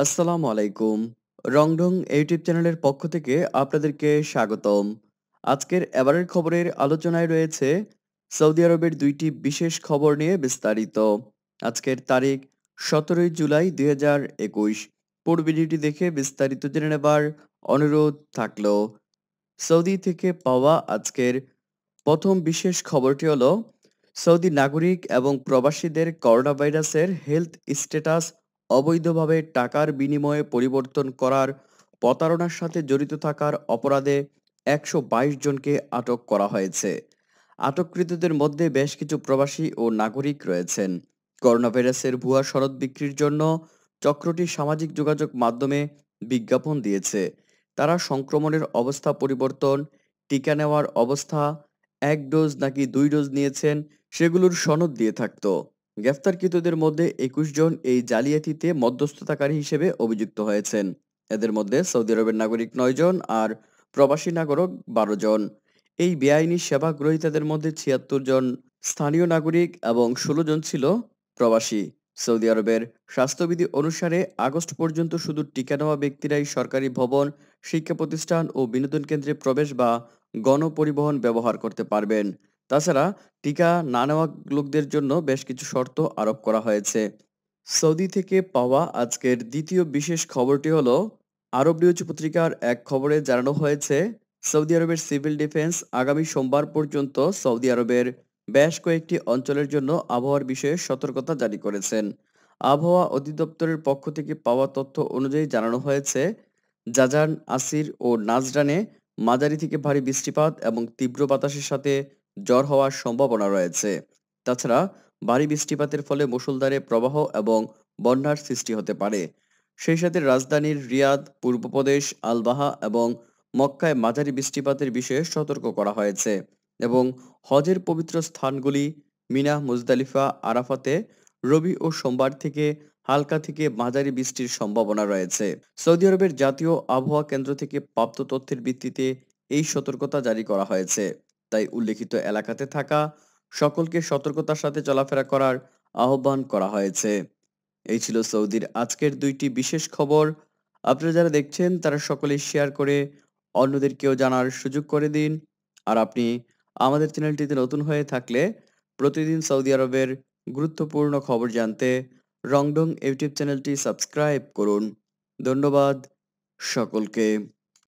আসসালামু আলাইকুম রংডং ইউটিউব চ্যানেলের পক্ষ থেকে আপনাদেরকে স্বাগতম আজকের এবারের খবরের আলোচনায় রয়েছে সৌদি আরবের দুইটি বিশেষ খবর নিয়ে বিস্তারিত আজকের তারিখ সতেরোই জুলাই দুই হাজার একুশ পূর্ব ভিডিওটি দেখে বিস্তারিত জেনে নেবার অনুরোধ থাকল সৌদি থেকে পাওয়া আজকের প্রথম বিশেষ খবরটি হলো সৌদি নাগরিক এবং প্রবাসীদের করোনা ভাইরাসের হেলথ স্ট্যাটাস অবৈধভাবে টাকার বিনিময়ে পরিবর্তন করার প্রতারণার সাথে জড়িত থাকার অপরাধে একশো জনকে আটক করা হয়েছে আটককৃতদের মধ্যে বেশ কিছু প্রবাসী ও নাগরিক রয়েছেন করোনা ভাইরাসের ভুয়া শরৎ বিক্রির জন্য চক্রটি সামাজিক যোগাযোগ মাধ্যমে বিজ্ঞাপন দিয়েছে তারা সংক্রমণের অবস্থা পরিবর্তন টিকা নেওয়ার অবস্থা এক ডোজ নাকি দুই ডোজ নিয়েছেন সেগুলোর সনদ দিয়ে থাকত গ্রেফতারকৃতদের মধ্যে একুশ জন এই জালিয়াতিতে মধ্যস্থতাকারী হিসেবে অভিযুক্ত হয়েছেন এদের মধ্যে সৌদি আরবের নাগরিক নয় জন আর প্রবাসী নাগরিক বারো জন এই বেআইনি সেবা গ্রহীতাদের মধ্যে ছিয়াত্তর জন স্থানীয় নাগরিক এবং ষোলো জন ছিল প্রবাসী সৌদি আরবের স্বাস্থ্যবিধি অনুসারে আগস্ট পর্যন্ত শুধু টিকা নেওয়া ব্যক্তিরাই সরকারি ভবন শিক্ষা প্রতিষ্ঠান ও বিনোদন কেন্দ্রে প্রবেশ বা গণপরিবহন ব্যবহার করতে পারবেন তাছাড়া টিকা না নেওয়া লোকদের জন্য বেশ কিছু শর্ত আরোপ করা হয়েছে সৌদি থেকে পাওয়া আজকের দ্বিতীয় বিশেষ খবরটি হলো আরব নিউজ পত্রিকার এক খবরে জানানো হয়েছে সৌদি আরবের সিভিল ডিফেন্স আগামী সোমবার পর্যন্ত সৌদি আরবের বেশ কয়েকটি অঞ্চলের জন্য আবহাওয়ার বিষয়ে সতর্কতা জারি করেছেন আবহাওয়া অধিদপ্তরের পক্ষ থেকে পাওয়া তথ্য অনুযায়ী জানানো হয়েছে জাজান আসির ও নাজরানে মাঝারি থেকে ভারী বৃষ্টিপাত এবং তীব্র বাতাসের সাথে জ্বর হওয়ার সম্ভাবনা রয়েছে তাছাড়া ভারী বৃষ্টিপাতের ফলে মুসলধারে প্রবাহ এবং বন্যার সৃষ্টি হতে পারে সেই সাথে রাজধানীর রিয়াদ পূর্বপ্রদেশ আলবাহা এবং মক্কায় মাঝারি বৃষ্টিপাতের বিষয়ে সতর্ক করা হয়েছে এবং হজের পবিত্র স্থানগুলি মিনা মুজদালিফা আরাফাতে রবি ও সোমবার থেকে হালকা থেকে মাঝারি বৃষ্টির সম্ভাবনা রয়েছে সৌদি আরবের জাতীয় আবহাওয়া কেন্দ্র থেকে প্রাপ্ত তথ্যের ভিত্তিতে এই সতর্কতা জারি করা হয়েছে তাই উল্লেখিত এলাকাতে থাকা সকলকে সতর্কতার সাথে চলাফেরা করার আহ্বান করা হয়েছে এই ছিল সৌদির আজকের দুইটি বিশেষ খবর আপনারা যারা দেখছেন তারা সকলে শেয়ার করে অন্যদেরকেও জানার সুযোগ করে দিন আর আপনি আমাদের চ্যানেলটিতে নতুন হয়ে থাকলে প্রতিদিন সৌদি আরবের গুরুত্বপূর্ণ খবর জানতে রংডং ইউটিউব চ্যানেলটি সাবস্ক্রাইব করুন ধন্যবাদ সকলকে